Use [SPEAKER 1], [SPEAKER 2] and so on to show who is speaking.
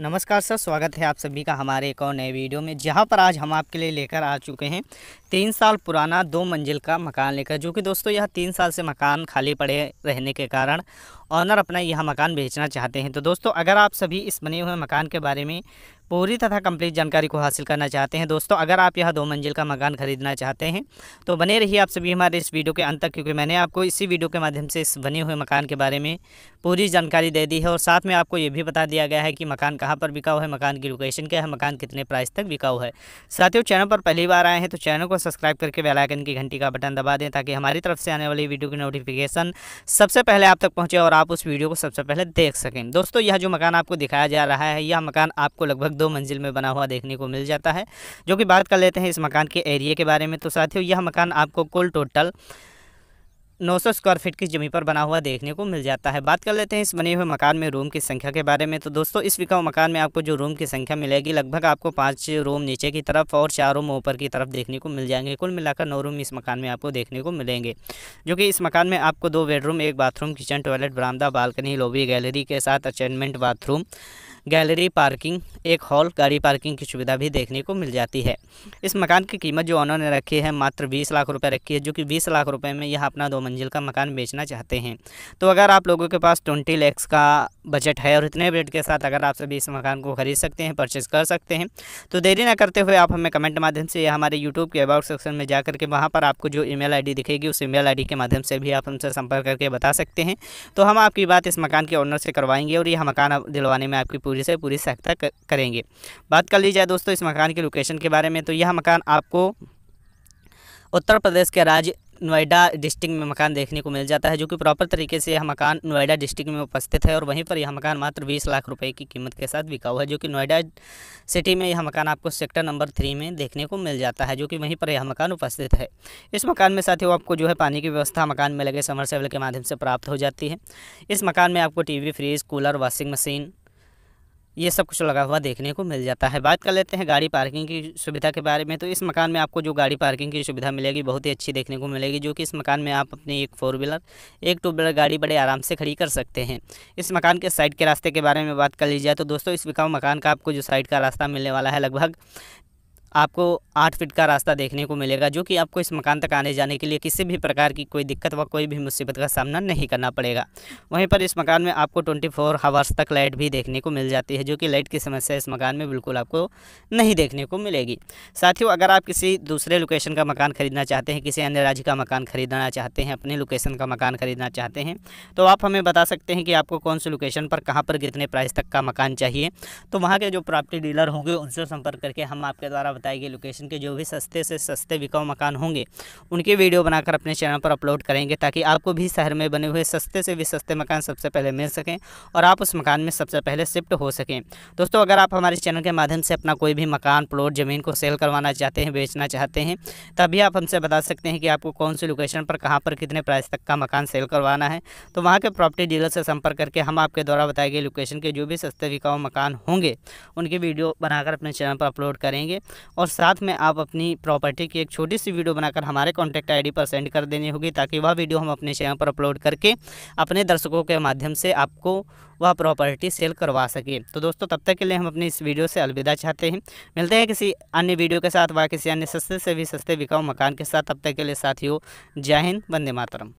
[SPEAKER 1] नमस्कार सर स्वागत है आप सभी का हमारे एक और नए वीडियो में जहां पर आज हम आपके लिए लेकर आ चुके हैं तीन साल पुराना दो मंजिल का मकान लेकर जो कि दोस्तों यह तीन साल से मकान खाली पड़े रहने के कारण ऑनर अपना यह मकान बेचना चाहते हैं तो दोस्तों अगर आप सभी इस बने हुए मकान के बारे में पूरी तथा कंप्लीट जानकारी को हासिल करना चाहते हैं दोस्तों अगर आप यह दो मंजिल का मकान खरीदना चाहते हैं तो बने रहिए आप सभी हमारे इस वीडियो के अंत तक क्योंकि मैंने आपको इसी वीडियो के माध्यम से इस बने हुए मकान के बारे में पूरी जानकारी दे दी है और साथ में आपको ये भी बता दिया गया है कि मकान कहाँ पर बिका हुआ है मकान की लोकेशन क्या है मकान कितने प्राइस तक बिका हुआ है साथियों चैनल पर पहली बार आए हैं तो चैनल को सब्सक्राइब करके बेलाइकन की घंटी का बटन दबा दें ताकि हमारी तरफ से आने वाली वीडियो की नोटिफिकेशन सबसे पहले आप तक पहुँचे और आप आप उस वीडियो को सबसे पहले देख सकें दोस्तों यह जो मकान आपको दिखाया जा रहा है यह मकान आपको लगभग दो मंजिल में बना हुआ देखने को मिल जाता है जो कि बात कर लेते हैं इस मकान के एरिए के बारे में तो साथियों यह मकान आपको कुल टोटल 900 स्क्वायर फीट की ज़मीन पर बना हुआ देखने को मिल जाता है बात कर लेते हैं इस बने हुए मकान में रूम की संख्या के बारे में तो दोस्तों इस विकाऊ मकान में आपको जो रूम की संख्या मिलेगी लगभग आपको पाँच रूम नीचे की तरफ और चार रूम ऊपर की तरफ देखने को मिल जाएंगे कुल मिलाकर नौ रूम इस मकान में आपको देखने को मिलेंगे जो कि इस मकान में आपको दो बेडरूम एक बाथरूम किचन टॉयलेट बरामदा बालकनी लॉबी गैलरी के साथ अटैचमेंट बाथरूम गैलरी पार्किंग एक हॉल गाड़ी पार्किंग की सुविधा भी देखने को मिल जाती है इस मकान की कीमत जो उन्होंने रखी है मात्र बीस लाख रुपये रखी है जो कि बीस लाख रुपये में यह अपना दो मंजिल का मकान बेचना चाहते हैं तो अगर आप लोगों के पास ट्वेंटी लैक्स का बजट है और इतने बजट के साथ अगर आप सभी इस मकान को खरीद सकते हैं परचेज़ कर सकते हैं तो देरी ना करते हुए आप हमें कमेंट माध्यम से या हमारे यूट्यूब के अबाउट सेक्शन में जा करके वहाँ पर आपको जो ईमेल आईडी दिखेगी उस ईमेल आईडी के माध्यम से भी आप हमसे संपर्क करके बता सकते हैं तो हम आपकी बात इस मकान के ऑनर से करवाएंगे और यह मकान दिलवाने में आपकी पूरी से पूरी सहायता करेंगे बात कर ली जाए दोस्तों इस मकान की लोकेशन के बारे में तो यह मकान आपको उत्तर प्रदेश के राज्य नोएडा डिस्ट्रिक्ट में मकान देखने को मिल जाता है जो कि प्रॉपर तरीके से यह मकान नोएडा डिस्ट्रिक्ट में उपस्थित है और वहीं पर यह मकान मात्र बीस लाख रुपये की कीमत के साथ बिका हुआ है जो कि नोएडा सिटी में यह मकान आपको सेक्टर नंबर थ्री में देखने को मिल जाता है जो कि वहीं पर यह मकान उपस्थित है इस मकान में साथियों आपको जो है पानी की व्यवस्था मकान में लगे समर के माध्यम से प्राप्त हो जाती है इस मकान में आपको TV fridge cooler washing machine ये सब कुछ लगा हुआ देखने को मिल जाता है बात कर लेते हैं गाड़ी पार्किंग की सुविधा के बारे में तो इस मकान में आपको जो गाड़ी पार्किंग की सुविधा मिलेगी बहुत ही अच्छी देखने को मिलेगी जो कि इस मकान में आप अपनी एक फोर व्हीलर एक टू व्हीलर गाड़ी बड़े आराम से खड़ी कर सकते हैं इस मकान के साइड के रास्ते के बारे में बात कर ली जाए तो दोस्तों इस मकान का आपको जो साइड का रास्ता मिलने वाला है लगभग आपको आठ फीट का रास्ता देखने को मिलेगा जो कि आपको इस मकान तक आने जाने के लिए किसी भी प्रकार की कोई दिक्कत व कोई भी मुसीबत का सामना नहीं करना पड़ेगा वहीं पर इस मकान में आपको ट्वेंटी फोर हावर्स तक लाइट भी देखने को मिल जाती है जो कि लाइट की समस्या इस मकान में बिल्कुल आपको नहीं देखने को मिलेगी साथियों अगर आप किसी दूसरे लोकेशन का मकान खरीदना चाहते हैं किसी अन्य राज्य का मकान खरीदना चाहते हैं अपने लोकेशन का मकान खरीदना चाहते हैं तो आप हमें बता सकते हैं कि आपको कौन से लोकेशन पर कहाँ पर कितने प्राइस तक का मकान चाहिए तो वहाँ के जो प्रॉपर्टी डीलर होंगे उनसे संपर्क करके हम आपके द्वारा बताई गई लोकेशन के जो भी सस्ते से सस्ते बिकाऊ मकान होंगे उनकी वीडियो बनाकर अपने चैनल पर अपलोड करेंगे ताकि आपको भी शहर में बने हुए सस्ते से भी सस्ते मकान सबसे पहले मिल सकें और आप उस मकान में सबसे पहले शिफ्ट हो सकें दोस्तों अगर आप हमारे चैनल के माध्यम से अपना कोई भी मकान प्लॉट ज़मीन को सेल करवाना चाहते हैं बेचना चाहते हैं तभी आप हमसे बता सकते हैं कि आपको कौन सी लोकेशन पर कहाँ पर कितने प्राइस तक का मकान सेल करवाना है तो वहाँ के प्रॉपर्टी डीलर से संपर्क करके हम आपके द्वारा बताए गए लोकेशन के जो भी सस्ते बिकाऊ मकान होंगे उनकी वीडियो बनाकर अपने चैनल पर अपलोड करेंगे और साथ में आप अपनी प्रॉपर्टी की एक छोटी सी वीडियो बनाकर हमारे कॉन्टैक्ट आई पर सेंड कर देनी होगी ताकि वह वीडियो हम अपने चैनल पर अपलोड करके अपने दर्शकों के माध्यम से आपको वह प्रॉपर्टी सेल करवा सके तो दोस्तों तब तक के लिए हम अपनी इस वीडियो से अलविदा चाहते हैं मिलते हैं किसी अन्य वीडियो के साथ व किसी अन्य सस्ते से भी सस्ते बिकाऊ मकान के साथ तब तक के लिए साथियों जय हिंद वंदे मातरम